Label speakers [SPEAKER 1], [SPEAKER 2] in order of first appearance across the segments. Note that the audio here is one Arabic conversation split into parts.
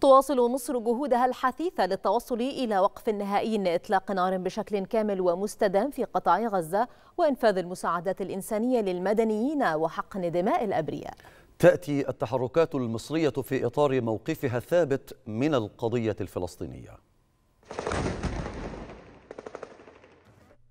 [SPEAKER 1] تواصل مصر جهودها الحثيثة للتوصل إلى وقف نهائي لإطلاق نار بشكل كامل ومستدام في قطاع غزة وإنفاذ المساعدات الإنسانية للمدنيين وحقن دماء الأبرياء
[SPEAKER 2] تأتي التحركات المصرية في إطار موقفها الثابت من القضية الفلسطينية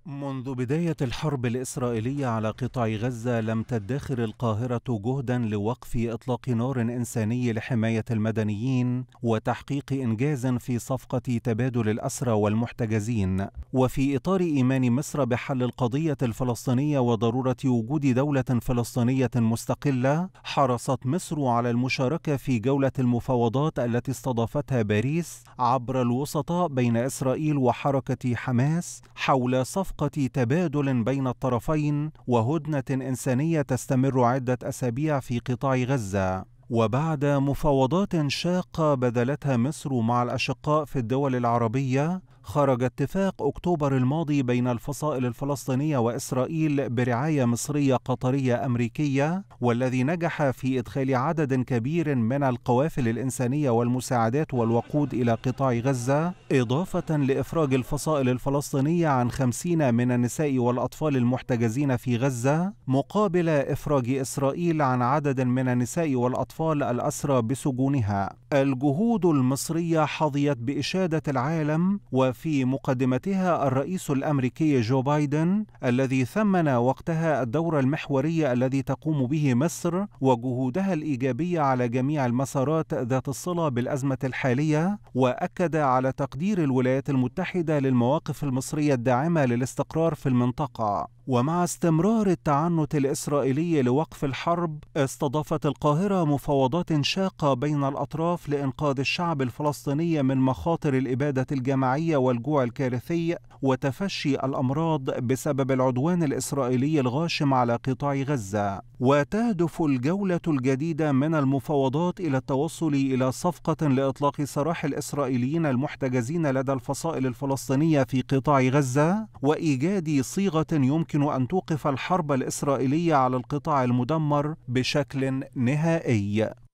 [SPEAKER 3] منذ بداية الحرب الإسرائيلية على قطاع غزة لم تدخر القاهرة جهدا لوقف إطلاق نار إنساني لحماية المدنيين وتحقيق إنجاز في صفقة تبادل الأسرى والمحتجزين وفي إطار إيمان مصر بحل القضية الفلسطينية وضرورة وجود دولة فلسطينية مستقلة حرصت مصر على المشاركة في جولة المفاوضات التي استضافتها باريس عبر الوسطاء بين إسرائيل وحركة حماس حول صفقة لملاقة تبادل بين الطرفين وهدنة إنسانية تستمر عدة أسابيع في قطاع غزة وبعد مفاوضات شاقة بذلتها مصر مع الأشقاء في الدول العربية خرج اتفاق أكتوبر الماضي بين الفصائل الفلسطينية وإسرائيل برعاية مصرية قطرية أمريكية والذي نجح في إدخال عدد كبير من القوافل الإنسانية والمساعدات والوقود إلى قطاع غزة إضافة لإفراج الفصائل الفلسطينية عن خمسين من النساء والأطفال المحتجزين في غزة مقابل إفراج إسرائيل عن عدد من النساء والأطفال الأسرى بسجونها الجهود المصرية حظيت بإشادة العالم في مقدمتها الرئيس الامريكي جو بايدن الذي ثمن وقتها الدور المحوري الذي تقوم به مصر وجهودها الايجابيه على جميع المسارات ذات الصله بالازمه الحاليه واكد على تقدير الولايات المتحده للمواقف المصريه الداعمه للاستقرار في المنطقه ومع استمرار التعنت الإسرائيلي لوقف الحرب استضافت القاهرة مفاوضات شاقة بين الأطراف لإنقاذ الشعب الفلسطيني من مخاطر الإبادة الجماعية والجوع الكارثي وتفشي الأمراض بسبب العدوان الإسرائيلي الغاشم على قطاع غزة وتهدف الجولة الجديدة من المفاوضات إلى التوصل إلى صفقة لإطلاق سراح الإسرائيليين المحتجزين لدى الفصائل الفلسطينية في قطاع غزة وإيجاد صيغة يمكن يمكن أن توقف الحرب الإسرائيلية على القطاع المدمر بشكل نهائي